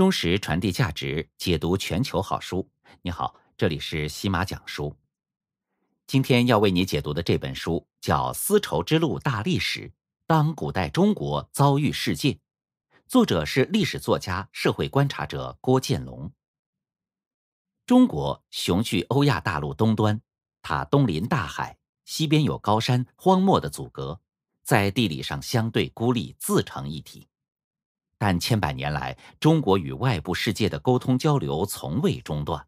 忠实传递价值，解读全球好书。你好，这里是喜马讲书。今天要为你解读的这本书叫《丝绸之路大历史：当古代中国遭遇世界》，作者是历史作家、社会观察者郭建龙。中国雄踞欧亚大陆东端，它东临大海，西边有高山、荒漠的阻隔，在地理上相对孤立，自成一体。但千百年来，中国与外部世界的沟通交流从未中断，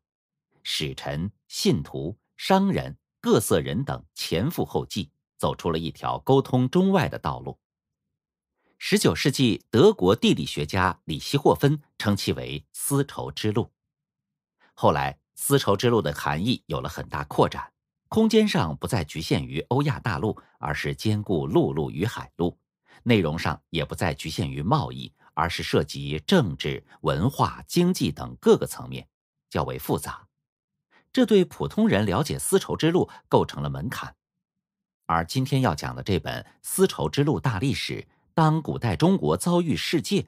使臣、信徒、商人、各色人等前赴后继，走出了一条沟通中外的道路。十九世纪，德国地理学家李希霍芬称其为“丝绸之路”。后来，丝绸之路的含义有了很大扩展，空间上不再局限于欧亚大陆，而是兼顾陆路与海路；内容上也不再局限于贸易。而是涉及政治、文化、经济等各个层面，较为复杂，这对普通人了解丝绸之路构成了门槛。而今天要讲的这本《丝绸之路大历史：当古代中国遭遇世界》，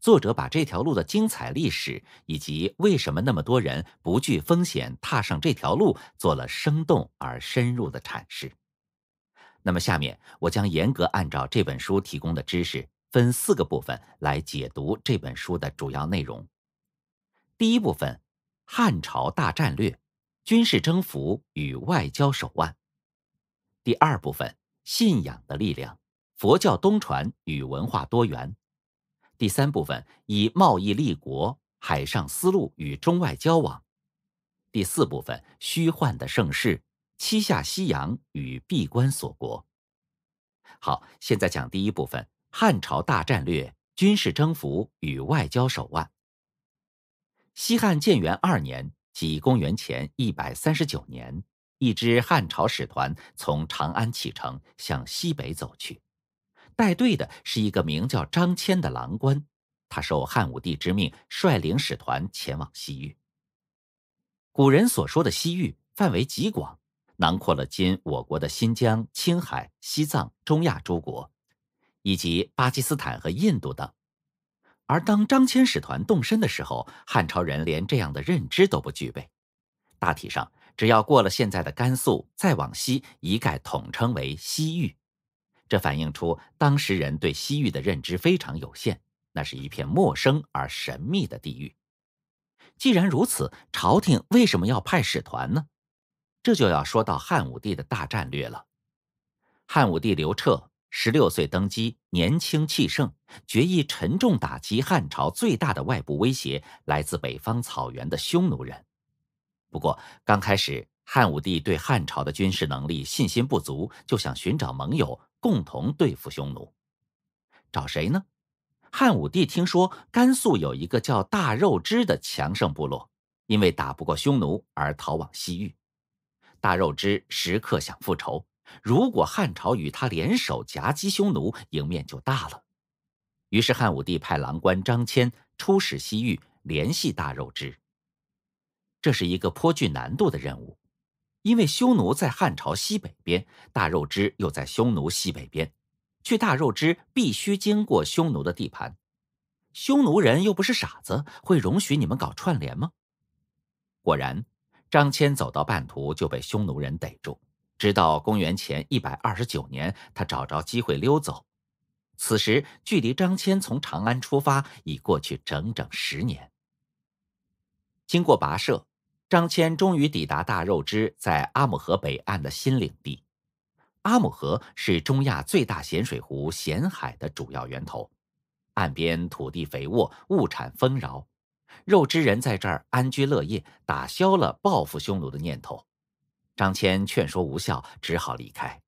作者把这条路的精彩历史以及为什么那么多人不惧风险踏上这条路，做了生动而深入的阐释。那么，下面我将严格按照这本书提供的知识。分四个部分来解读这本书的主要内容。第一部分：汉朝大战略、军事征服与外交手腕。第二部分：信仰的力量、佛教东传与文化多元。第三部分：以贸易立国、海上丝路与中外交往。第四部分：虚幻的盛世、七下西洋与闭关锁国。好，现在讲第一部分。汉朝大战略：军事征服与外交手腕。西汉建元二年，即公元前一百三十九年，一支汉朝使团从长安启程，向西北走去。带队的是一个名叫张骞的郎官，他受汉武帝之命，率领使团前往西域。古人所说的西域范围极广，囊括了今我国的新疆、青海、西藏、中亚诸国。以及巴基斯坦和印度等，而当张骞使团动身的时候，汉朝人连这样的认知都不具备。大体上，只要过了现在的甘肃，再往西，一概统称为西域。这反映出当时人对西域的认知非常有限，那是一片陌生而神秘的地域。既然如此，朝廷为什么要派使团呢？这就要说到汉武帝的大战略了。汉武帝刘彻。十六岁登基，年轻气盛，决意沉重打击汉朝最大的外部威胁——来自北方草原的匈奴人。不过，刚开始，汉武帝对汉朝的军事能力信心不足，就想寻找盟友共同对付匈奴。找谁呢？汉武帝听说甘肃有一个叫大肉支的强盛部落，因为打不过匈奴而逃往西域。大肉支时刻想复仇。如果汉朝与他联手夹击匈奴，赢面就大了。于是汉武帝派郎官张骞出使西域，联系大肉支。这是一个颇具难度的任务，因为匈奴在汉朝西北边，大肉支又在匈奴西北边，去大肉支必须经过匈奴的地盘。匈奴人又不是傻子，会容许你们搞串联吗？果然，张骞走到半途就被匈奴人逮住。直到公元前一百二十九年，他找着机会溜走。此时，距离张骞从长安出发已过去整整十年。经过跋涉，张骞终于抵达大肉之在阿姆河北岸的新领地。阿姆河是中亚最大咸水湖咸海的主要源头，岸边土地肥沃，物产丰饶，肉汁人在这儿安居乐业，打消了报复匈奴的念头。张骞劝说无效，只好离开。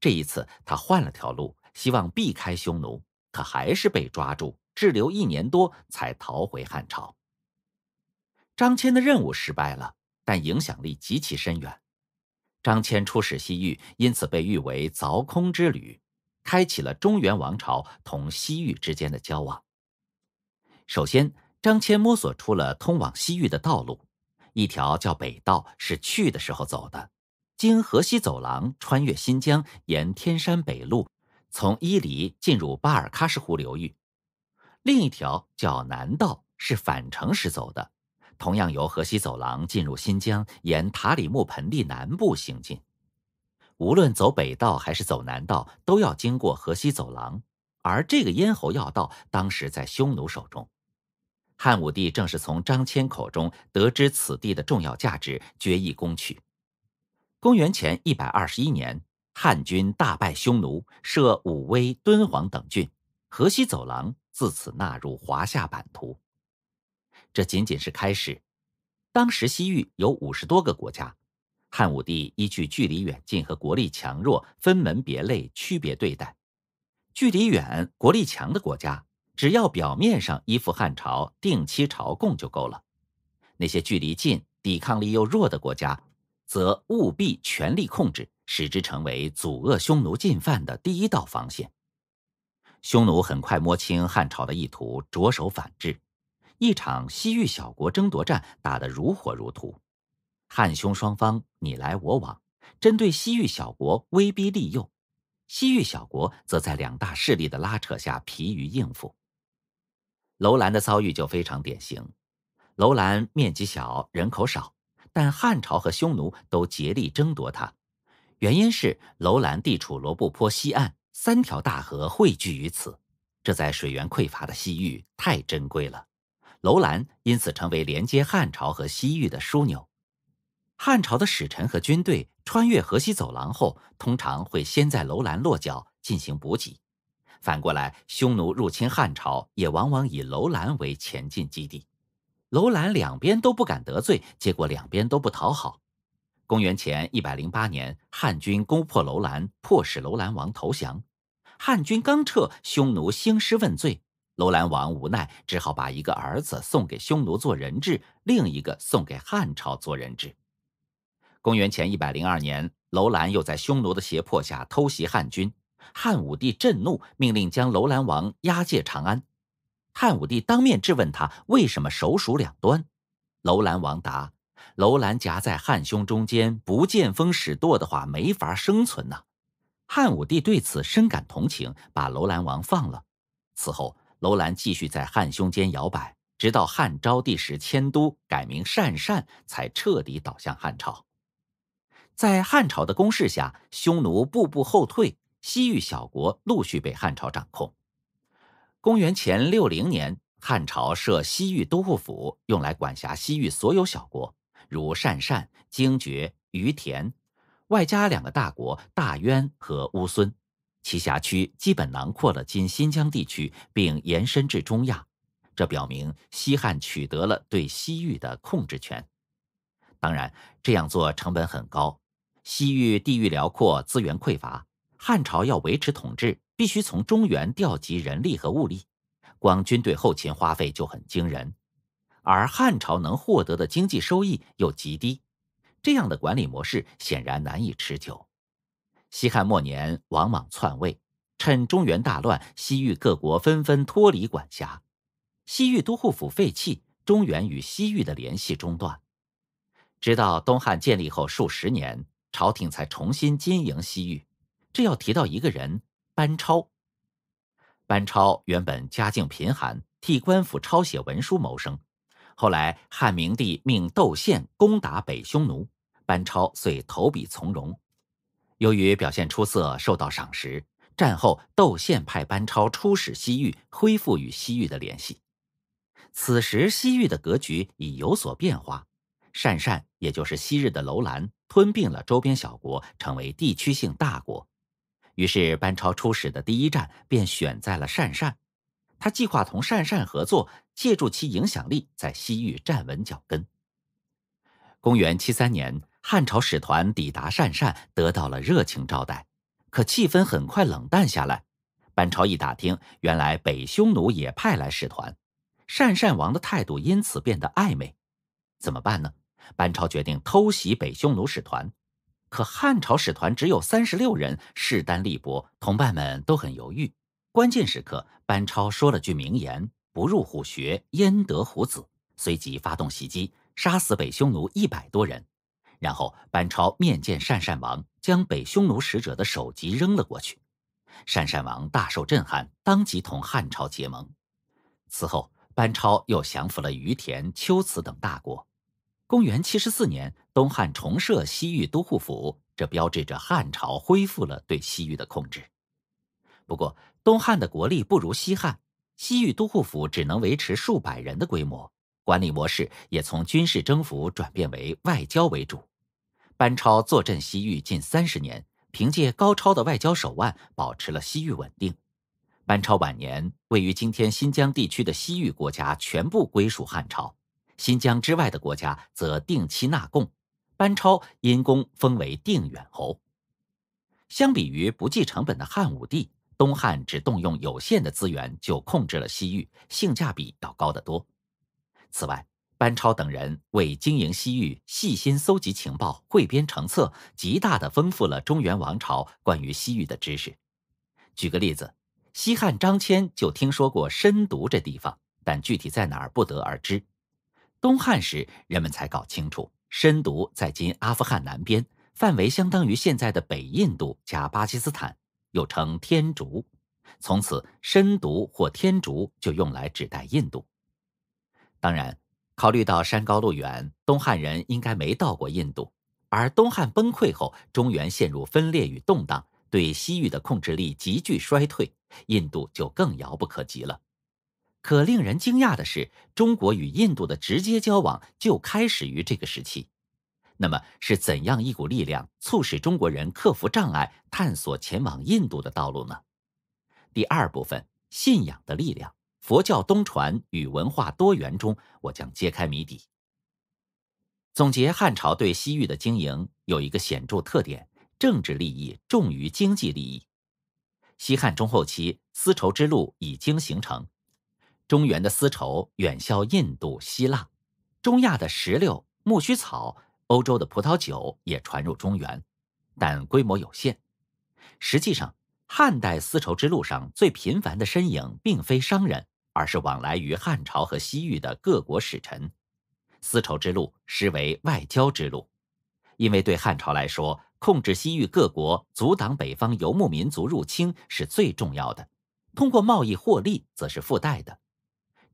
这一次，他换了条路，希望避开匈奴，可还是被抓住，滞留一年多才逃回汉朝。张骞的任务失败了，但影响力极其深远。张骞出使西域，因此被誉为“凿空之旅”，开启了中原王朝同西域之间的交往。首先，张骞摸索出了通往西域的道路。一条叫北道，是去的时候走的，经河西走廊穿越新疆，沿天山北路，从伊犁进入巴尔喀什湖流域；另一条叫南道，是返程时走的，同样由河西走廊进入新疆，沿塔里木盆地南部行进。无论走北道还是走南道，都要经过河西走廊，而这个咽喉要道当时在匈奴手中。汉武帝正是从张骞口中得知此地的重要价值，决意攻取。公元前一百二十一年，汉军大败匈奴，设武威、敦煌等郡，河西走廊自此纳入华夏版图。这仅仅是开始，当时西域有五十多个国家，汉武帝依据距离远近和国力强弱，分门别类，区别对待。距离远、国力强的国家。只要表面上依附汉朝，定期朝贡就够了。那些距离近、抵抗力又弱的国家，则务必全力控制，使之成为阻遏匈奴进犯的第一道防线。匈奴很快摸清汉朝的意图，着手反制。一场西域小国争夺战打得如火如荼，汉匈双方你来我往，针对西域小国威逼利诱，西域小国则在两大势力的拉扯下疲于应付。楼兰的遭遇就非常典型。楼兰面积小，人口少，但汉朝和匈奴都竭力争夺它。原因是楼兰地处罗布泊西岸，三条大河汇聚于此，这在水源匮乏的西域太珍贵了。楼兰因此成为连接汉朝和西域的枢纽。汉朝的使臣和军队穿越河西走廊后，通常会先在楼兰落脚，进行补给。反过来，匈奴入侵汉朝，也往往以楼兰为前进基地。楼兰两边都不敢得罪，结果两边都不讨好。公元前一百零八年，汉军攻破楼兰，迫使楼兰王投降。汉军刚撤，匈奴兴师问罪，楼兰王无奈，只好把一个儿子送给匈奴做人质，另一个送给汉朝做人质。公元前一百零二年，楼兰又在匈奴的胁迫下偷袭汉军。汉武帝震怒，命令将楼兰王押解长安。汉武帝当面质问他：“为什么首鼠两端？”楼兰王答：“楼兰夹在汉匈中间，不见风使舵的话，没法生存呐。”汉武帝对此深感同情，把楼兰王放了。此后，楼兰继续在汉匈间摇摆，直到汉昭帝时迁都改名鄯善，才彻底倒向汉朝。在汉朝的攻势下，匈奴步步后退。西域小国陆续被汉朝掌控。公元前六零年，汉朝设西域都护府，用来管辖西域所有小国，如鄯善、精绝、于田，外加两个大国大渊和乌孙。其辖区基本囊括了今新疆地区，并延伸至中亚。这表明西汉取得了对西域的控制权。当然，这样做成本很高。西域地域辽阔，资源匮乏。汉朝要维持统治，必须从中原调集人力和物力，光军队后勤花费就很惊人，而汉朝能获得的经济收益又极低，这样的管理模式显然难以持久。西汉末年，王莽篡位，趁中原大乱，西域各国纷纷脱离管辖，西域都护府废弃，中原与西域的联系中断。直到东汉建立后数十年，朝廷才重新经营西域。这要提到一个人——班超。班超原本家境贫寒，替官府抄写文书谋生。后来汉明帝命窦宪攻打北匈奴，班超遂投笔从戎。由于表现出色，受到赏识。战后，窦宪派班超出使西域，恢复与西域的联系。此时，西域的格局已有所变化。鄯善，也就是昔日的楼兰，吞并了周边小国，成为地区性大国。于是，班超出使的第一站便选在了鄯善，他计划同鄯善合作，借助其影响力在西域站稳脚跟。公元七三年，汉朝使团抵达鄯善，得到了热情招待，可气氛很快冷淡下来。班超一打听，原来北匈奴也派来使团，鄯善王的态度因此变得暧昧。怎么办呢？班超决定偷袭北匈奴使团。可汉朝使团只有三十六人，势单力薄，同伴们都很犹豫。关键时刻，班超说了句名言：“不入虎穴，焉得虎子。”随即发动袭击，杀死北匈奴一百多人。然后，班超面见鄯善王，将北匈奴使者的首级扔了过去。鄯善王大受震撼，当即同汉朝结盟。此后，班超又降服了于田、丘辞等大国。公元七十四年，东汉重设西域都护府，这标志着汉朝恢复了对西域的控制。不过，东汉的国力不如西汉，西域都护府只能维持数百人的规模，管理模式也从军事征服转变为外交为主。班超坐镇西域近三十年，凭借高超的外交手腕，保持了西域稳定。班超晚年，位于今天新疆地区的西域国家全部归属汉朝。新疆之外的国家则定期纳贡，班超因功封为定远侯。相比于不计成本的汉武帝，东汉只动用有限的资源就控制了西域，性价比要高得多。此外，班超等人为经营西域，细心搜集情报，汇编成册，极大地丰富了中原王朝关于西域的知识。举个例子，西汉张骞就听说过深读这地方，但具体在哪儿不得而知。东汉时，人们才搞清楚，申毒在今阿富汗南边，范围相当于现在的北印度加巴基斯坦，又称天竺。从此，申毒或天竺就用来指代印度。当然，考虑到山高路远，东汉人应该没到过印度。而东汉崩溃后，中原陷入分裂与动荡，对西域的控制力急剧衰退，印度就更遥不可及了。可令人惊讶的是，中国与印度的直接交往就开始于这个时期。那么，是怎样一股力量促使中国人克服障碍，探索前往印度的道路呢？第二部分：信仰的力量——佛教东传与文化多元中，我将揭开谜底。总结汉朝对西域的经营有一个显著特点：政治利益重于经济利益。西汉中后期，丝绸之路已经形成。中原的丝绸远销印度、希腊，中亚的石榴、苜蓿草，欧洲的葡萄酒也传入中原，但规模有限。实际上，汉代丝绸之路上最频繁的身影并非商人，而是往来于汉朝和西域的各国使臣。丝绸之路实为外交之路，因为对汉朝来说，控制西域各国、阻挡北方游牧民族入侵是最重要的；通过贸易获利，则是附带的。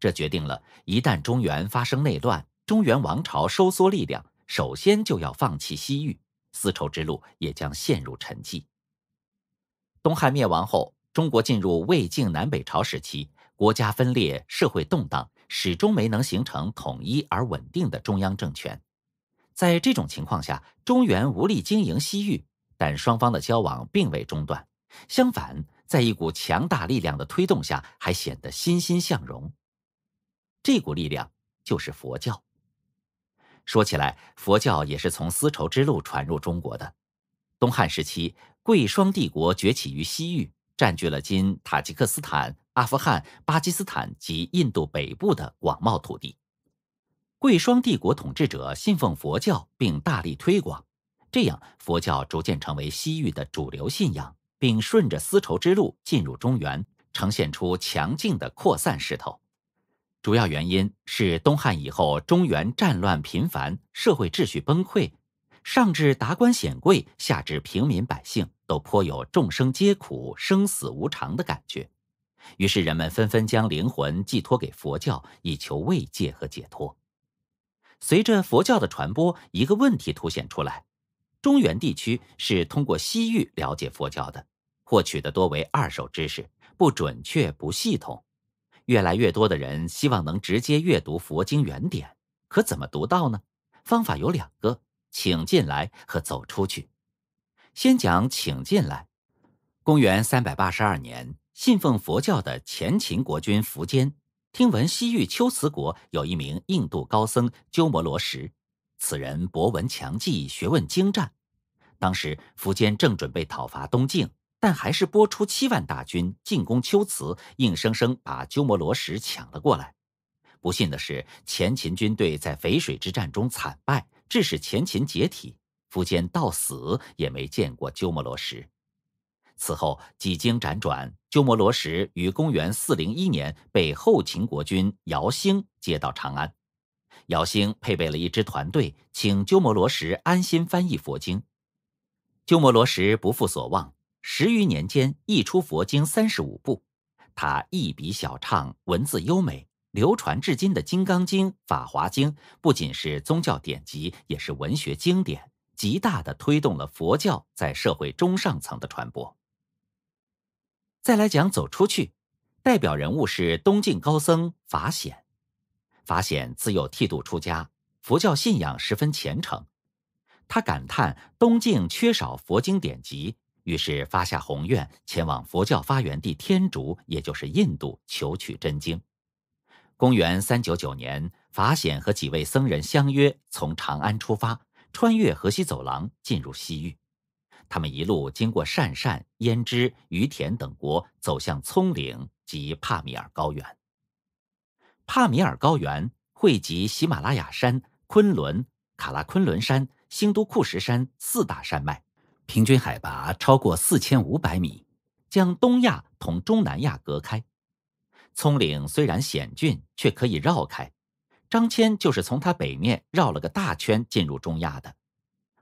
这决定了，一旦中原发生内乱，中原王朝收缩力量，首先就要放弃西域，丝绸之路也将陷入沉寂。东汉灭亡后，中国进入魏晋南北朝时期，国家分裂，社会动荡，始终没能形成统一而稳定的中央政权。在这种情况下，中原无力经营西域，但双方的交往并未中断。相反，在一股强大力量的推动下，还显得欣欣向荣。这股力量就是佛教。说起来，佛教也是从丝绸之路传入中国的。东汉时期，贵霜帝国崛起于西域，占据了今塔吉克斯坦、阿富汗、巴基斯坦及印度北部的广袤土地。贵霜帝国统治者信奉佛教，并大力推广，这样佛教逐渐成为西域的主流信仰，并顺着丝绸之路进入中原，呈现出强劲的扩散势头。主要原因是东汉以后中原战乱频繁，社会秩序崩溃，上至达官显贵，下至平民百姓，都颇有众生皆苦、生死无常的感觉。于是人们纷纷将灵魂寄托给佛教，以求慰藉和解脱。随着佛教的传播，一个问题凸显出来：中原地区是通过西域了解佛教的，获取的多为二手知识，不准确、不系统。越来越多的人希望能直接阅读佛经原典，可怎么读到呢？方法有两个：请进来和走出去。先讲请进来。公元三百八十二年，信奉佛教的前秦国君苻坚，听闻西域秋兹国有一名印度高僧鸠摩罗什，此人博闻强记，学问精湛。当时苻坚正准备讨伐东晋。但还是拨出七万大军进攻龟兹，硬生生把鸠摩罗什抢了过来。不幸的是，前秦军队在淝水之战中惨败，致使前秦解体。苻坚到死也没见过鸠摩罗什。此后几经辗转，鸠摩罗什于公元四零一年被后秦国君姚兴接到长安。姚兴配备了一支团队，请鸠摩罗什安心翻译佛经。鸠摩罗什不负所望。十余年间，译出佛经三十五部。他一笔小唱，文字优美，流传至今的《金刚经》《法华经》，不仅是宗教典籍，也是文学经典，极大的推动了佛教在社会中上层的传播。再来讲走出去，代表人物是东晋高僧法显。法显自幼剃度出家，佛教信仰十分虔诚。他感叹东晋缺少佛经典籍。于是发下宏愿，前往佛教发源地天竺，也就是印度，求取真经。公元三九九年，法显和几位僧人相约从长安出发，穿越河西走廊，进入西域。他们一路经过鄯善、焉支、于田等国，走向葱岭及帕米尔高原。帕米尔高原汇集喜马拉雅山、昆仑、卡拉昆仑山、兴都库什山四大山脉。平均海拔超过四千五百米，将东亚同中南亚隔开。葱岭虽然险峻，却可以绕开。张骞就是从它北面绕了个大圈进入中亚的。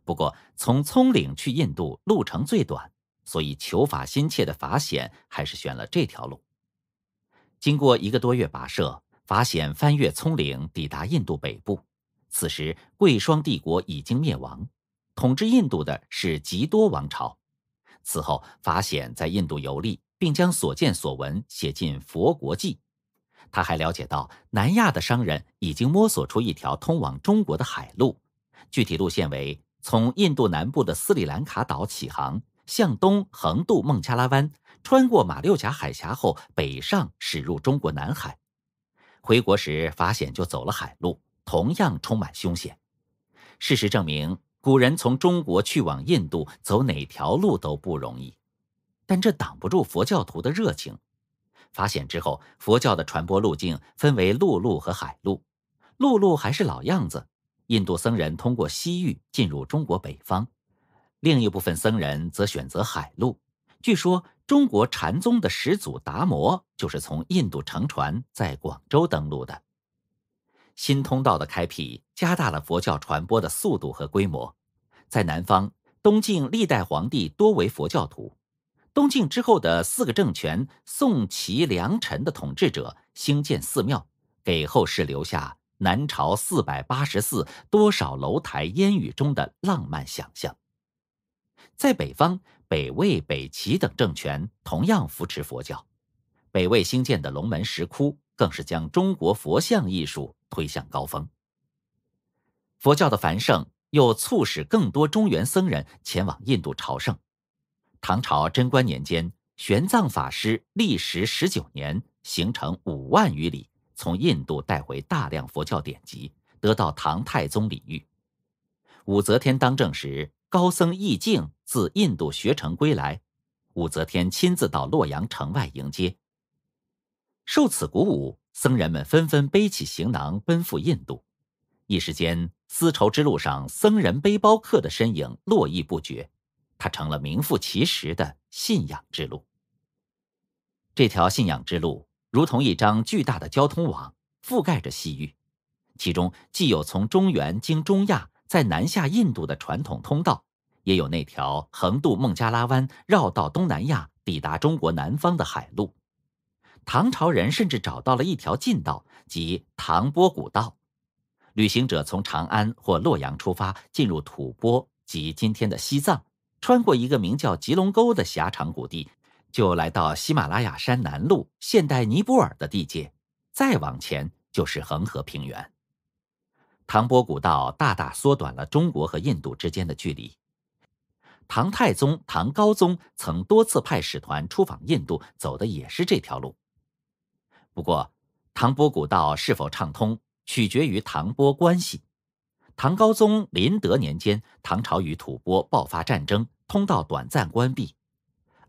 不过，从葱岭去印度路程最短，所以求法心切的法显还是选了这条路。经过一个多月跋涉，法显翻越葱岭，抵达印度北部。此时，贵霜帝国已经灭亡。统治印度的是吉多王朝。此后，法显在印度游历，并将所见所闻写进《佛国记》。他还了解到，南亚的商人已经摸索出一条通往中国的海路，具体路线为：从印度南部的斯里兰卡岛启航，向东横渡孟加拉湾，穿过马六甲海峡后北上，驶入中国南海。回国时，法显就走了海路，同样充满凶险。事实证明。古人从中国去往印度，走哪条路都不容易，但这挡不住佛教徒的热情。发现之后，佛教的传播路径分为陆路和海路。陆路还是老样子，印度僧人通过西域进入中国北方；另一部分僧人则选择海路。据说，中国禅宗的始祖达摩就是从印度乘船在广州登陆的。新通道的开辟，加大了佛教传播的速度和规模。在南方，东晋历代皇帝多为佛教徒；东晋之后的四个政权——宋、齐、梁、陈的统治者兴建寺庙，给后世留下“南朝四百八十寺，多少楼台烟雨中”的浪漫想象。在北方，北魏、北齐等政权同样扶持佛教，北魏兴建的龙门石窟更是将中国佛像艺术。推向高峰。佛教的繁盛又促使更多中原僧人前往印度朝圣。唐朝贞观年间，玄奘法师历时十九年，行程五万余里，从印度带回大量佛教典籍，得到唐太宗礼遇。武则天当政时，高僧义净自印度学成归来，武则天亲自到洛阳城外迎接。受此鼓舞。僧人们纷纷背起行囊奔赴印度，一时间，丝绸之路上僧人背包客的身影络绎不绝。它成了名副其实的信仰之路。这条信仰之路如同一张巨大的交通网，覆盖着西域。其中既有从中原经中亚再南下印度的传统通道，也有那条横渡孟加拉湾、绕道东南亚抵达中国南方的海路。唐朝人甚至找到了一条近道，即唐蕃古道。旅行者从长安或洛阳出发，进入吐蕃（即今天的西藏），穿过一个名叫吉隆沟的狭长谷地，就来到喜马拉雅山南麓、现代尼泊尔的地界。再往前就是恒河平原。唐蕃古道大大缩短了中国和印度之间的距离。唐太宗、唐高宗曾多次派使团出访印度，走的也是这条路。不过，唐蕃古道是否畅通，取决于唐蕃关系。唐高宗麟德年间，唐朝与吐蕃爆发战争，通道短暂关闭。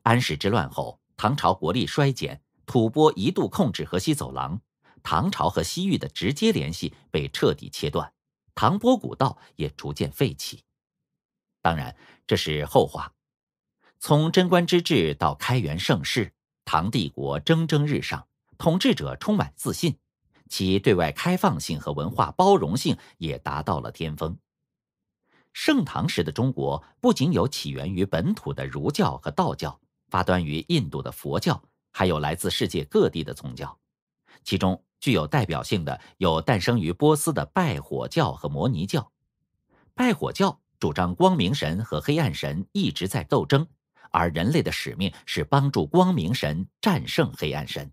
安史之乱后，唐朝国力衰减，吐蕃一度控制河西走廊，唐朝和西域的直接联系被彻底切断，唐蕃古道也逐渐废弃。当然，这是后话。从贞观之治到开元盛世，唐帝国蒸蒸日上。统治者充满自信，其对外开放性和文化包容性也达到了巅峰。盛唐时的中国不仅有起源于本土的儒教和道教，发端于印度的佛教，还有来自世界各地的宗教。其中具有代表性的有诞生于波斯的拜火教和摩尼教。拜火教主张光明神和黑暗神一直在斗争，而人类的使命是帮助光明神战胜黑暗神。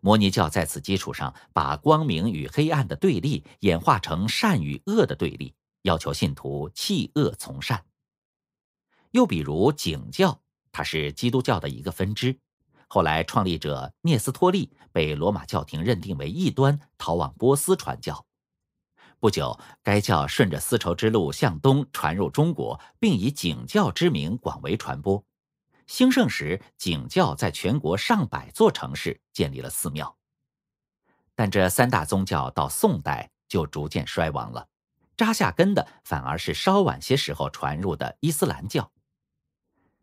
摩尼教在此基础上，把光明与黑暗的对立演化成善与恶的对立，要求信徒弃恶从善。又比如景教，它是基督教的一个分支，后来创立者聂斯托利被罗马教廷认定为异端，逃往波斯传教。不久，该教顺着丝绸之路向东传入中国，并以景教之名广为传播。兴盛时，景教在全国上百座城市建立了寺庙，但这三大宗教到宋代就逐渐衰亡了，扎下根的反而是稍晚些时候传入的伊斯兰教。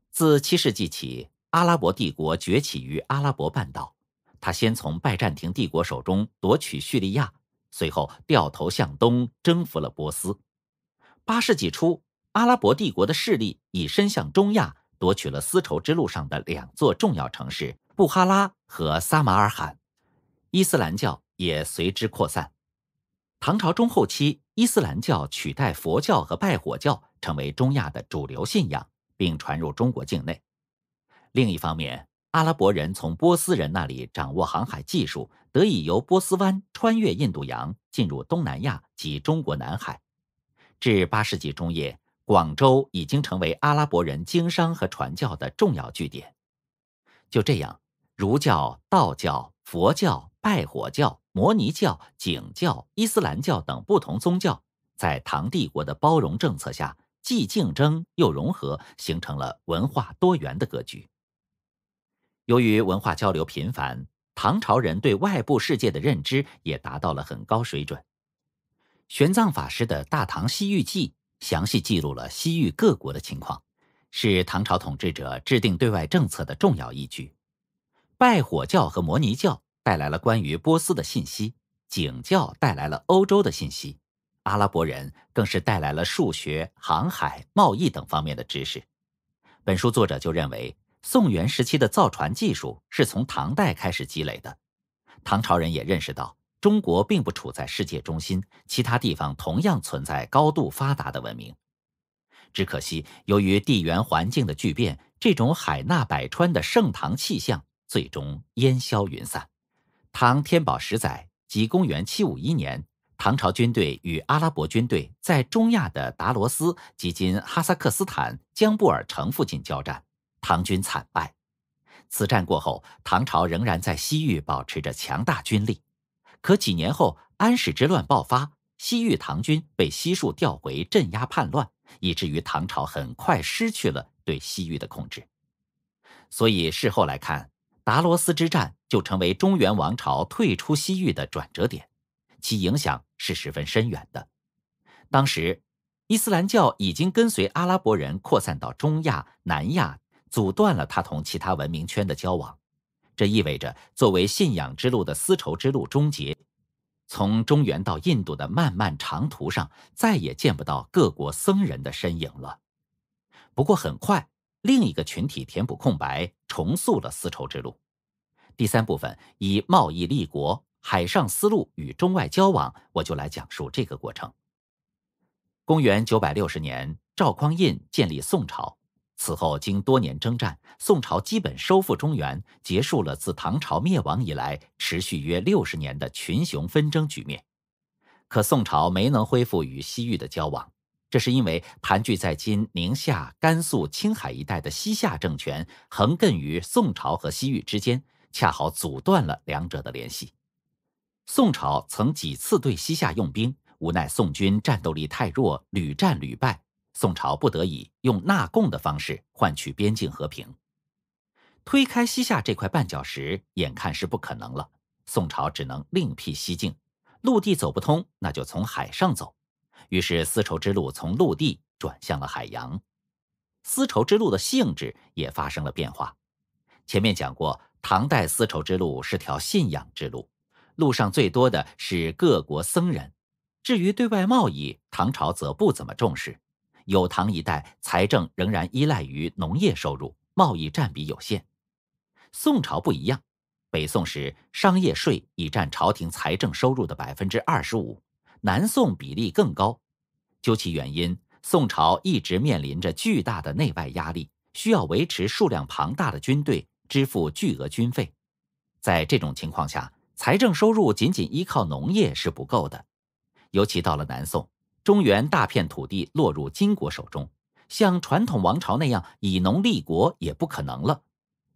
自七世纪起，阿拉伯帝国崛起于阿拉伯半岛，他先从拜占庭帝国手中夺取叙利亚，随后掉头向东征服了波斯。八世纪初，阿拉伯帝国的势力已伸向中亚。夺取了丝绸之路上的两座重要城市布哈拉和撒马尔罕，伊斯兰教也随之扩散。唐朝中后期，伊斯兰教取代佛教和拜火教成为中亚的主流信仰，并传入中国境内。另一方面，阿拉伯人从波斯人那里掌握航海技术，得以由波斯湾穿越印度洋，进入东南亚及中国南海。至八世纪中叶。广州已经成为阿拉伯人经商和传教的重要据点。就这样，儒教、道教、佛教、拜火教、摩尼教、景教、伊斯兰教等不同宗教，在唐帝国的包容政策下，既竞争又融合，形成了文化多元的格局。由于文化交流频繁，唐朝人对外部世界的认知也达到了很高水准。玄奘法师的《大唐西域记》。详细记录了西域各国的情况，是唐朝统治者制定对外政策的重要依据。拜火教和摩尼教带来了关于波斯的信息，景教带来了欧洲的信息，阿拉伯人更是带来了数学、航海、贸易等方面的知识。本书作者就认为，宋元时期的造船技术是从唐代开始积累的。唐朝人也认识到。中国并不处在世界中心，其他地方同样存在高度发达的文明。只可惜，由于地缘环境的巨变，这种海纳百川的盛唐气象最终烟消云散。唐天宝十载，即公元751年，唐朝军队与阿拉伯军队在中亚的达罗斯（即今哈萨克斯坦江布尔城）附近交战，唐军惨败。此战过后，唐朝仍然在西域保持着强大军力。可几年后，安史之乱爆发，西域唐军被悉数调回镇压叛乱，以至于唐朝很快失去了对西域的控制。所以事后来看，达罗斯之战就成为中原王朝退出西域的转折点，其影响是十分深远的。当时，伊斯兰教已经跟随阿拉伯人扩散到中亚、南亚，阻断了他同其他文明圈的交往。这意味着，作为信仰之路的丝绸之路终结，从中原到印度的漫漫长途上，再也见不到各国僧人的身影了。不过，很快另一个群体填补空白，重塑了丝绸之路。第三部分以贸易立国，海上丝路与中外交往，我就来讲述这个过程。公元九百六十年，赵匡胤建立宋朝。此后，经多年征战，宋朝基本收复中原，结束了自唐朝灭亡以来持续约六十年的群雄纷争局面。可宋朝没能恢复与西域的交往，这是因为盘踞在今宁夏、甘肃、青海一带的西夏政权横亘于宋朝和西域之间，恰好阻断了两者的联系。宋朝曾几次对西夏用兵，无奈宋军战斗力太弱，屡战屡败。宋朝不得已用纳贡的方式换取边境和平，推开西夏这块绊脚石，眼看是不可能了。宋朝只能另辟蹊径，陆地走不通，那就从海上走。于是，丝绸之路从陆地转向了海洋，丝绸之路的性质也发生了变化。前面讲过，唐代丝绸之路是条信仰之路，路上最多的是各国僧人。至于对外贸易，唐朝则不怎么重视。有唐一代，财政仍然依赖于农业收入，贸易占比有限。宋朝不一样，北宋时商业税已占朝廷财政收入的百分之二十五，南宋比例更高。究其原因，宋朝一直面临着巨大的内外压力，需要维持数量庞大的军队，支付巨额军费。在这种情况下，财政收入仅仅依靠农业是不够的，尤其到了南宋。中原大片土地落入金国手中，像传统王朝那样以农立国也不可能了，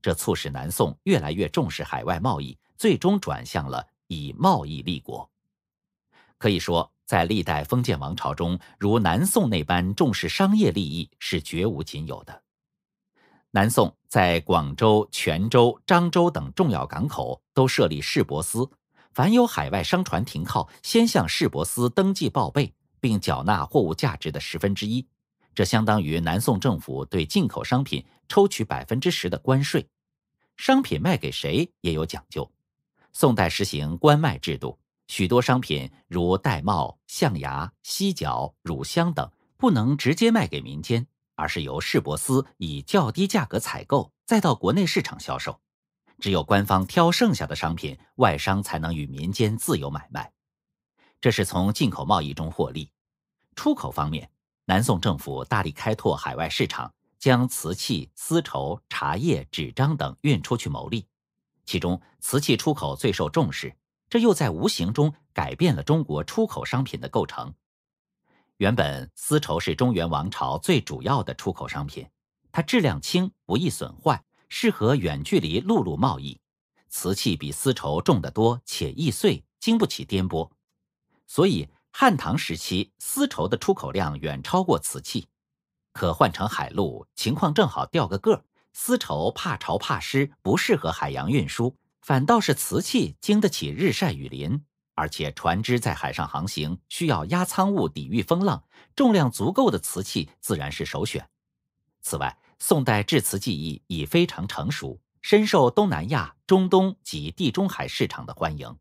这促使南宋越来越重视海外贸易，最终转向了以贸易立国。可以说，在历代封建王朝中，如南宋那般重视商业利益是绝无仅有的。南宋在广州、泉州、漳州等重要港口都设立市舶司，凡有海外商船停靠，先向市舶司登记报备。并缴纳货物价值的十分之一，这相当于南宋政府对进口商品抽取百分之十的关税。商品卖给谁也有讲究。宋代实行官卖制度，许多商品如玳瑁、象牙、犀角、乳香等不能直接卖给民间，而是由市舶司以较低价格采购，再到国内市场销售。只有官方挑剩下的商品，外商才能与民间自由买卖。这是从进口贸易中获利。出口方面，南宋政府大力开拓海外市场，将瓷器、丝绸、茶叶、纸张等运出去牟利。其中，瓷器出口最受重视。这又在无形中改变了中国出口商品的构成。原本，丝绸是中原王朝最主要的出口商品，它质量轻，不易损坏，适合远距离陆路贸易。瓷器比丝绸重得多，且易碎，经不起颠簸。所以，汉唐时期丝绸的出口量远超过瓷器，可换成海路，情况正好调个个儿。丝绸怕潮怕湿，不适合海洋运输，反倒是瓷器经得起日晒雨淋，而且船只在海上航行需要压舱物抵御风浪，重量足够的瓷器自然是首选。此外，宋代制瓷技艺已非常成熟，深受东南亚、中东及地中海市场的欢迎。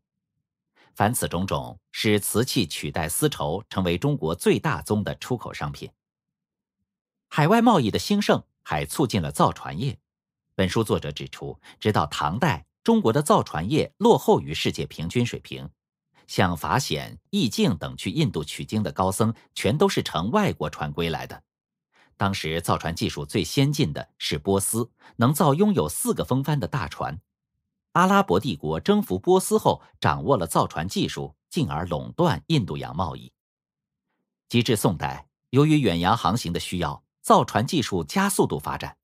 凡此种种，使瓷器取代丝绸成为中国最大宗的出口商品。海外贸易的兴盛还促进了造船业。本书作者指出，直到唐代，中国的造船业落后于世界平均水平。像法显、易净等去印度取经的高僧，全都是乘外国船归来的。当时造船技术最先进的，是波斯，能造拥有四个风帆的大船。阿拉伯帝国征服波斯后，掌握了造船技术，进而垄断印度洋贸易。及至宋代，由于远洋航行的需要，造船技术加速度发展。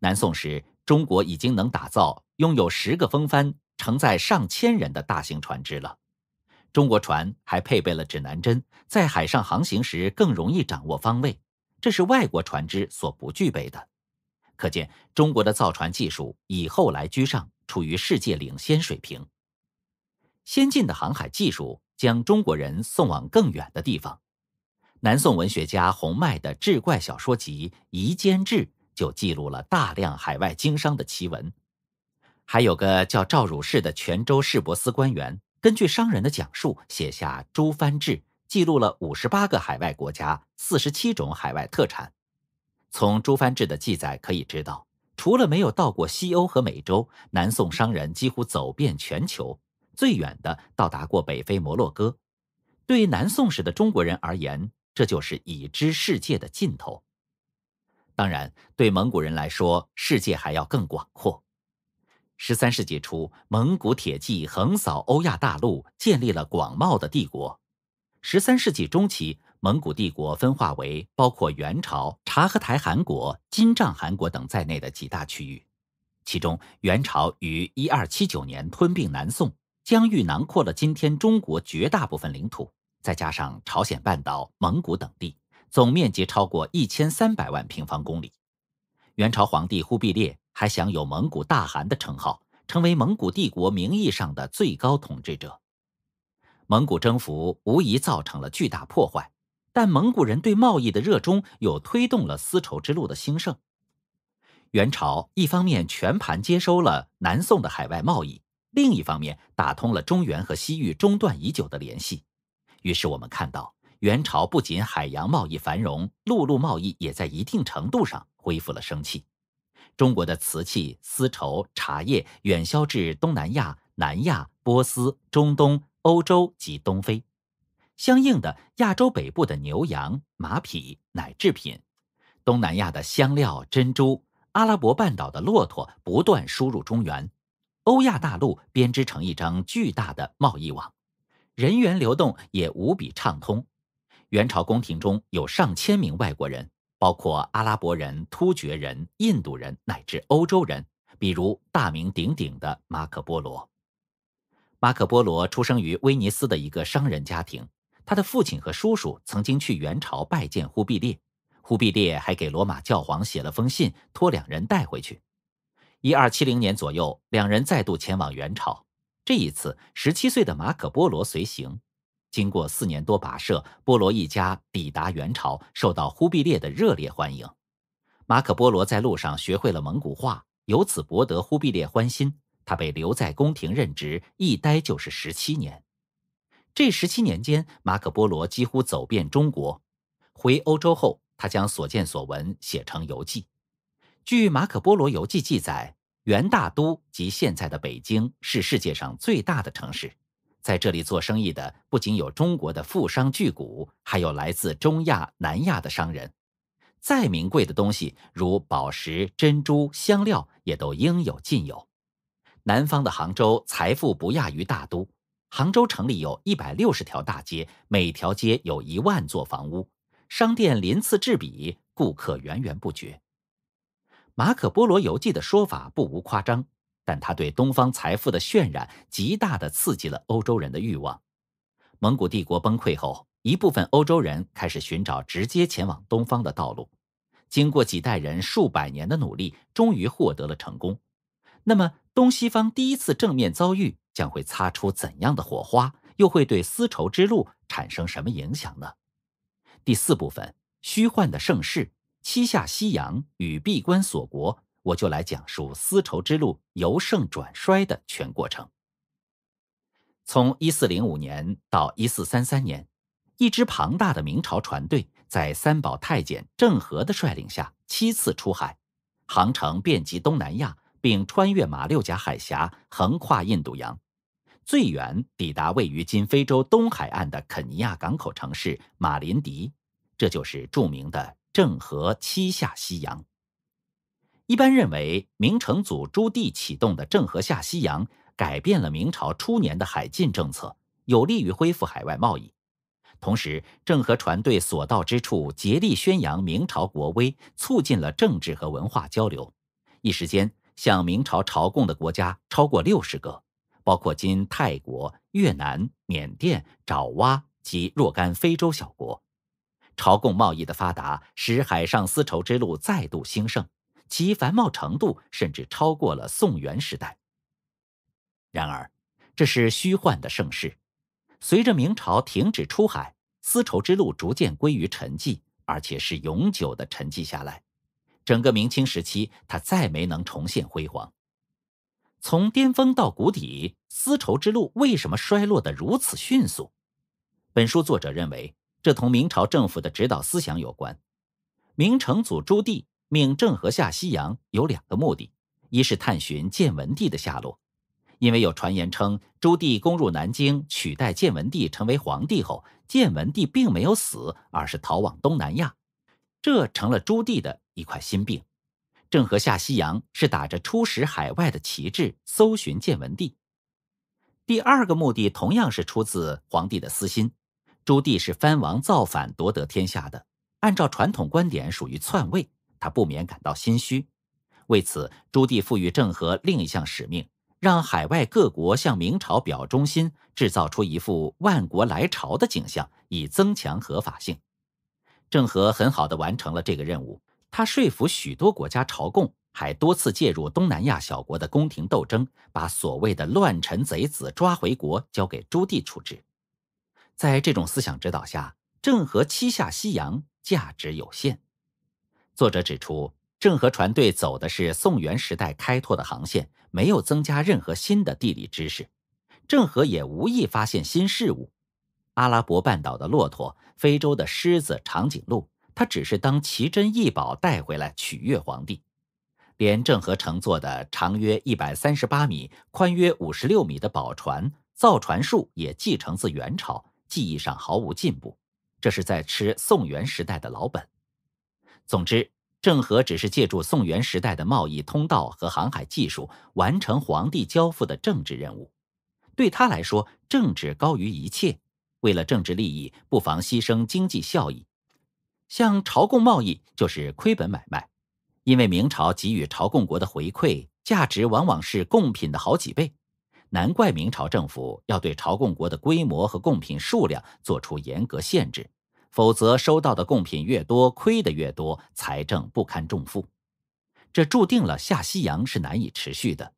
南宋时，中国已经能打造拥有十个风帆、承载上千人的大型船只了。中国船还配备了指南针，在海上航行时更容易掌握方位，这是外国船只所不具备的。可见，中国的造船技术以后来居上。处于世界领先水平。先进的航海技术将中国人送往更远的地方。南宋文学家洪迈的志怪小说集《夷坚志》就记录了大量海外经商的奇闻。还有个叫赵汝士的泉州市舶司官员，根据商人的讲述写下《诸藩志》，记录了五十八个海外国家、四十七种海外特产。从《诸藩志》的记载可以知道。除了没有到过西欧和美洲，南宋商人几乎走遍全球，最远的到达过北非摩洛哥。对南宋时的中国人而言，这就是已知世界的尽头。当然，对蒙古人来说，世界还要更广阔。十三世纪初，蒙古铁骑横扫欧亚大陆，建立了广袤的帝国。十三世纪中期。蒙古帝国分化为包括元朝、察合台汗国、金帐汗国等在内的几大区域，其中元朝于一二七九年吞并南宋，疆域囊括了今天中国绝大部分领土，再加上朝鲜半岛、蒙古等地，总面积超过一千三百万平方公里。元朝皇帝忽必烈还享有蒙古大汗的称号，成为蒙古帝国名义上的最高统治者。蒙古征服无疑造成了巨大破坏。但蒙古人对贸易的热衷又推动了丝绸之路的兴盛。元朝一方面全盘接收了南宋的海外贸易，另一方面打通了中原和西域中断已久的联系。于是我们看到，元朝不仅海洋贸易繁荣，陆路贸易也在一定程度上恢复了生气。中国的瓷器、丝绸、茶叶远销至东南亚、南亚、波斯、中东、欧洲及东非。相应的，亚洲北部的牛羊、马匹、奶制品，东南亚的香料、珍珠，阿拉伯半岛的骆驼不断输入中原，欧亚大陆编织成一张巨大的贸易网，人员流动也无比畅通。元朝宫廷中有上千名外国人，包括阿拉伯人、突厥人、印度人乃至欧洲人，比如大名鼎鼎的马可·波罗。马可·波罗出生于威尼斯的一个商人家庭。他的父亲和叔叔曾经去元朝拜见忽必烈，忽必烈还给罗马教皇写了封信，托两人带回去。一二七零年左右，两人再度前往元朝。这一次，十七岁的马可·波罗随行。经过四年多跋涉，波罗一家抵达元朝，受到忽必烈的热烈欢迎。马可·波罗在路上学会了蒙古话，由此博得忽必烈欢心。他被留在宫廷任职，一待就是十七年。这十七年间，马可·波罗几乎走遍中国。回欧洲后，他将所见所闻写成游记。据《马可·波罗游记》记载，元大都及现在的北京是世界上最大的城市。在这里做生意的不仅有中国的富商巨贾，还有来自中亚、南亚的商人。再名贵的东西，如宝石、珍珠、香料，也都应有尽有。南方的杭州，财富不亚于大都。杭州城里有一百六十条大街，每条街有一万座房屋，商店鳞次栉比，顾客源源不绝。马可·波罗游记的说法不无夸张，但他对东方财富的渲染，极大的刺激了欧洲人的欲望。蒙古帝国崩溃后，一部分欧洲人开始寻找直接前往东方的道路，经过几代人数百年的努力，终于获得了成功。那么，东西方第一次正面遭遇。将会擦出怎样的火花？又会对丝绸之路产生什么影响呢？第四部分，虚幻的盛世、七下西洋与闭关锁国，我就来讲述丝绸之路由盛转衰的全过程。从一四零五年到一四三三年，一支庞大的明朝船队在三宝太监郑和的率领下七次出海，航程遍及东南亚。并穿越马六甲海峡，横跨印度洋，最远抵达位于今非洲东海岸的肯尼亚港口城市马林迪。这就是著名的郑和七下西洋。一般认为，明成祖朱棣启动的郑和下西洋改变了明朝初年的海禁政策，有利于恢复海外贸易。同时，郑和船队所到之处竭力宣扬明朝国威，促进了政治和文化交流。一时间，向明朝朝贡的国家超过六十个，包括今泰国、越南、缅甸、爪哇及若干非洲小国。朝贡贸易的发达使海上丝绸之路再度兴盛，其繁茂程度甚至超过了宋元时代。然而，这是虚幻的盛世。随着明朝停止出海，丝绸之路逐渐归于沉寂，而且是永久的沉寂下来。整个明清时期，它再没能重现辉煌。从巅峰到谷底，丝绸之路为什么衰落得如此迅速？本书作者认为，这同明朝政府的指导思想有关。明成祖朱棣命郑和下西洋有两个目的：一是探寻建文帝的下落，因为有传言称朱棣攻入南京，取代建文帝成为皇帝后，建文帝并没有死，而是逃往东南亚。这成了朱棣的一块心病。郑和下西洋是打着出使海外的旗帜搜寻建文帝，第二个目的同样是出自皇帝的私心。朱棣是藩王造反夺得天下的，按照传统观点属于篡位，他不免感到心虚。为此，朱棣赋予郑和另一项使命，让海外各国向明朝表忠心，制造出一副万国来朝的景象，以增强合法性。郑和很好的完成了这个任务。他说服许多国家朝贡，还多次介入东南亚小国的宫廷斗争，把所谓的乱臣贼子抓回国交给朱棣处置。在这种思想指导下，郑和七下西洋价值有限。作者指出，郑和船队走的是宋元时代开拓的航线，没有增加任何新的地理知识，郑和也无意发现新事物。阿拉伯半岛的骆驼、非洲的狮子、长颈鹿，他只是当奇珍异宝带回来取悦皇帝。连郑和乘坐的长约一百三十八米、宽约五十六米的宝船，造船术也继承自元朝，技艺上毫无进步。这是在吃宋元时代的老本。总之，郑和只是借助宋元时代的贸易通道和航海技术，完成皇帝交付的政治任务。对他来说，政治高于一切。为了政治利益，不妨牺牲经济效益。像朝贡贸易就是亏本买卖，因为明朝给予朝贡国的回馈价值往往是贡品的好几倍。难怪明朝政府要对朝贡国的规模和贡品数量做出严格限制，否则收到的贡品越多，亏的越多，财政不堪重负。这注定了下西洋是难以持续的。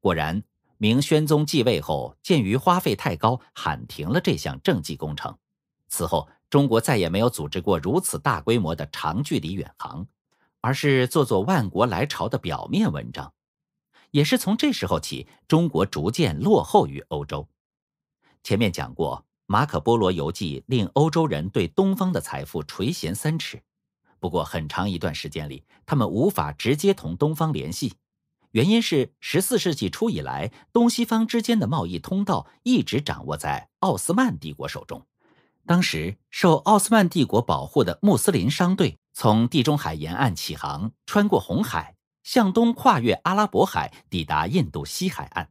果然。明宣宗继位后，鉴于花费太高，喊停了这项政绩工程。此后，中国再也没有组织过如此大规模的长距离远航，而是做做万国来朝的表面文章。也是从这时候起，中国逐渐落后于欧洲。前面讲过，马可·波罗游记令欧洲人对东方的财富垂涎三尺。不过，很长一段时间里，他们无法直接同东方联系。原因是十四世纪初以来，东西方之间的贸易通道一直掌握在奥斯曼帝国手中。当时，受奥斯曼帝国保护的穆斯林商队从地中海沿岸起航，穿过红海，向东跨越阿拉伯海，抵达印度西海岸。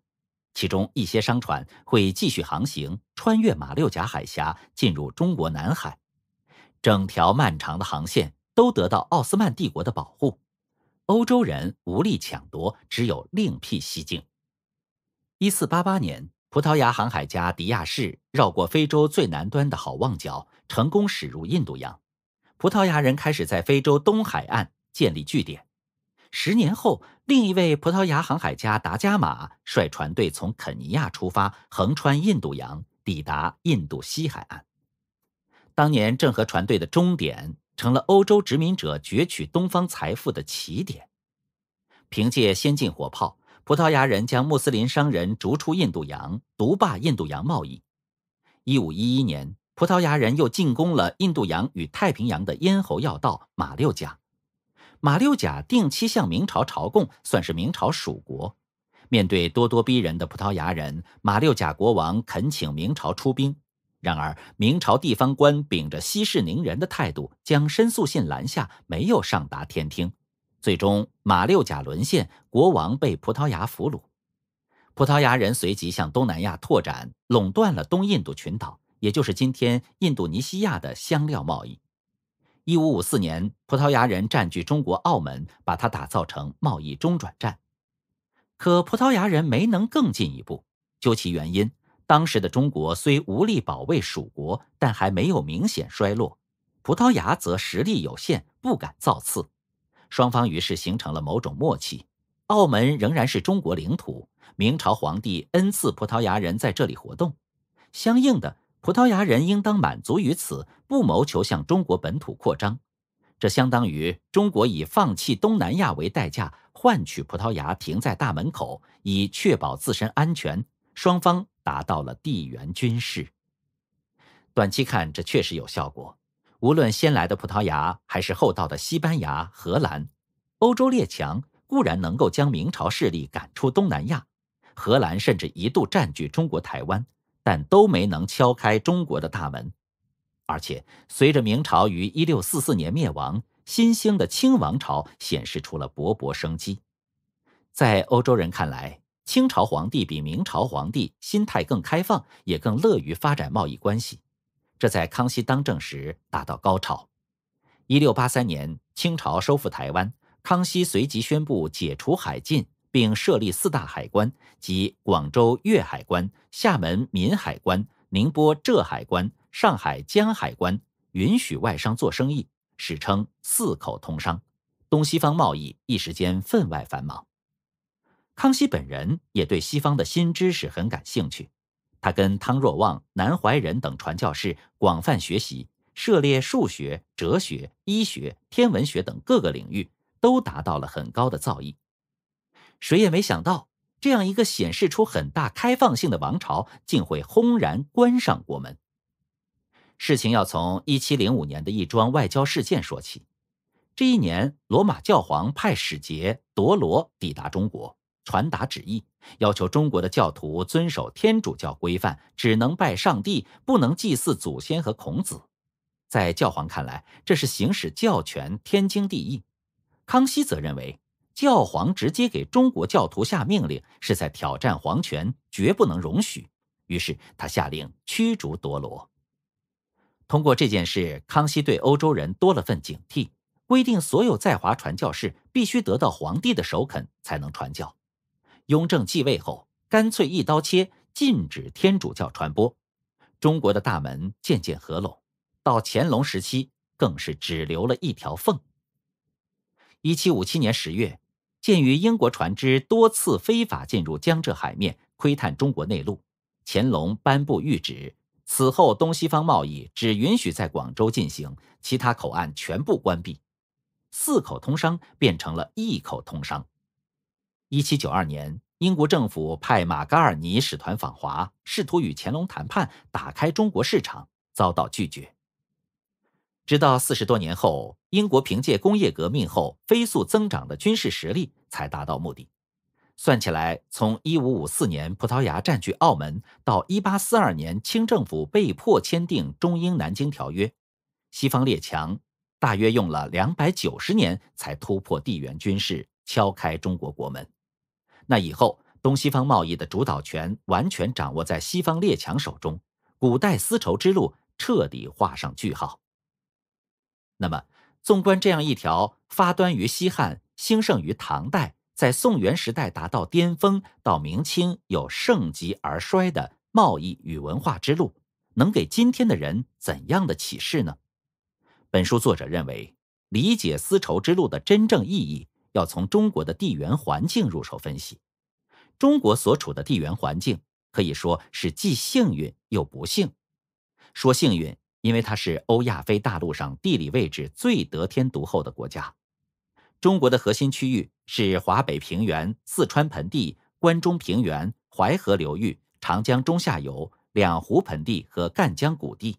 其中一些商船会继续航行，穿越马六甲海峡，进入中国南海。整条漫长的航线都得到奥斯曼帝国的保护。欧洲人无力抢夺，只有另辟蹊径。一四八八年，葡萄牙航海家迪亚士绕过非洲最南端的好望角，成功驶入印度洋。葡萄牙人开始在非洲东海岸建立据点。十年后，另一位葡萄牙航海家达伽马率船队从肯尼亚出发，横穿印度洋，抵达印度西海岸。当年郑和船队的终点。成了欧洲殖民者攫取东方财富的起点。凭借先进火炮，葡萄牙人将穆斯林商人逐出印度洋，独霸印度洋贸易。一五一一年，葡萄牙人又进攻了印度洋与太平洋的咽喉要道马六甲。马六甲定期向明朝朝贡，算是明朝属国。面对咄咄逼人的葡萄牙人，马六甲国王恳请明朝出兵。然而，明朝地方官秉着息事宁人的态度，将申诉信拦下，没有上达天听。最终，马六甲沦陷，国王被葡萄牙俘虏。葡萄牙人随即向东南亚拓展，垄断了东印度群岛，也就是今天印度尼西亚的香料贸易。一五五四年，葡萄牙人占据中国澳门，把它打造成贸易中转站。可葡萄牙人没能更进一步，究其原因。当时的中国虽无力保卫蜀国，但还没有明显衰落。葡萄牙则实力有限，不敢造次。双方于是形成了某种默契：澳门仍然是中国领土，明朝皇帝恩赐葡萄牙人在这里活动；相应的，葡萄牙人应当满足于此，不谋求向中国本土扩张。这相当于中国以放弃东南亚为代价，换取葡萄牙停在大门口，以确保自身安全。双方。达到了地缘军事。短期看，这确实有效果。无论先来的葡萄牙，还是后到的西班牙、荷兰，欧洲列强固然能够将明朝势力赶出东南亚，荷兰甚至一度占据中国台湾，但都没能敲开中国的大门。而且，随着明朝于一六四四年灭亡，新兴的清王朝显示出了勃勃生机。在欧洲人看来，清朝皇帝比明朝皇帝心态更开放，也更乐于发展贸易关系，这在康熙当政时达到高潮。一六八三年，清朝收复台湾，康熙随即宣布解除海禁，并设立四大海关及广州粤海关、厦门闽海关、宁波浙海关、上海江海关，允许外商做生意，史称“四口通商”，东西方贸易一时间分外繁忙。康熙本人也对西方的新知识很感兴趣，他跟汤若望、南怀仁等传教士广泛学习，涉猎数学、哲学、医学、天文学等各个领域，都达到了很高的造诣。谁也没想到，这样一个显示出很大开放性的王朝，竟会轰然关上国门。事情要从一七零五年的一桩外交事件说起。这一年，罗马教皇派使节铎罗抵达中国。传达旨意，要求中国的教徒遵守天主教规范，只能拜上帝，不能祭祀祖先和孔子。在教皇看来，这是行使教权，天经地义。康熙则认为，教皇直接给中国教徒下命令，是在挑战皇权，绝不能容许。于是他下令驱逐多罗。通过这件事，康熙对欧洲人多了份警惕，规定所有在华传教士必须得到皇帝的首肯才能传教。雍正继位后，干脆一刀切，禁止天主教传播。中国的大门渐渐合拢，到乾隆时期更是只留了一条缝。一七五七年十月，鉴于英国船只多次非法进入江浙海面窥探中国内陆，乾隆颁布谕旨，此后东西方贸易只允许在广州进行，其他口岸全部关闭，四口通商变成了一口通商。一七九二年，英国政府派马嘎尔尼使团访华，试图与乾隆谈判打开中国市场，遭到拒绝。直到四十多年后，英国凭借工业革命后飞速增长的军事实力才达到目的。算起来，从一五五四年葡萄牙占据澳门到一八四二年清政府被迫签订《中英南京条约》，西方列强大约用了两百九十年才突破地缘军事，敲开中国国门。那以后，东西方贸易的主导权完全掌握在西方列强手中，古代丝绸之路彻底画上句号。那么，纵观这样一条发端于西汉、兴盛于唐代，在宋元时代达到巅峰，到明清有盛极而衰的贸易与文化之路，能给今天的人怎样的启示呢？本书作者认为，理解丝绸之路的真正意义。要从中国的地缘环境入手分析，中国所处的地缘环境可以说是既幸运又不幸。说幸运，因为它是欧亚非大陆上地理位置最得天独厚的国家。中国的核心区域是华北平原、四川盆地、关中平原、淮河流域、长江中下游、两湖盆地和赣江谷地，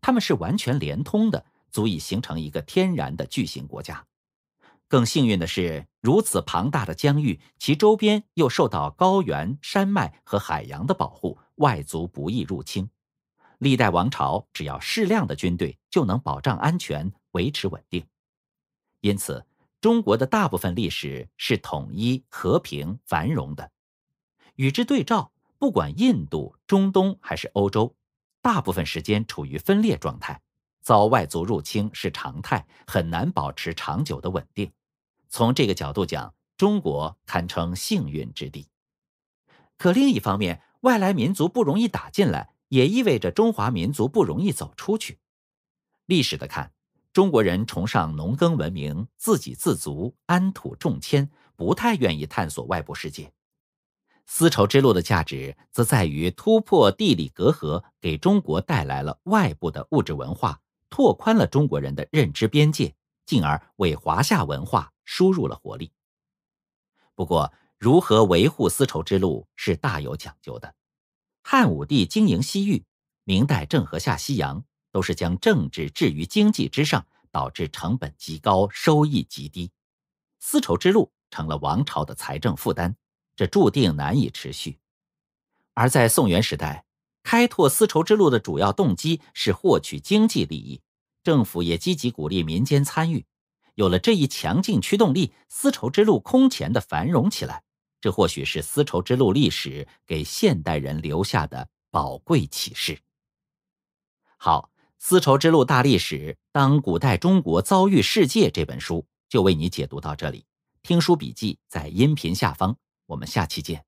它们是完全连通的，足以形成一个天然的巨型国家。更幸运的是，如此庞大的疆域，其周边又受到高原、山脉和海洋的保护，外族不易入侵。历代王朝只要适量的军队，就能保障安全，维持稳定。因此，中国的大部分历史是统一、和平、繁荣的。与之对照，不管印度、中东还是欧洲，大部分时间处于分裂状态，遭外族入侵是常态，很难保持长久的稳定。从这个角度讲，中国堪称幸运之地。可另一方面，外来民族不容易打进来，也意味着中华民族不容易走出去。历史的看，中国人崇尚农耕文明，自给自足，安土重迁，不太愿意探索外部世界。丝绸之路的价值则在于突破地理隔阂，给中国带来了外部的物质文化，拓宽了中国人的认知边界。进而为华夏文化输入了活力。不过，如何维护丝绸之路是大有讲究的。汉武帝经营西域，明代郑和下西洋，都是将政治置于经济之上，导致成本极高，收益极低，丝绸之路成了王朝的财政负担，这注定难以持续。而在宋元时代，开拓丝绸之路的主要动机是获取经济利益。政府也积极鼓励民间参与，有了这一强劲驱动力，丝绸之路空前的繁荣起来。这或许是丝绸之路历史给现代人留下的宝贵启示。好，《丝绸之路大历史：当古代中国遭遇世界》这本书就为你解读到这里。听书笔记在音频下方，我们下期见。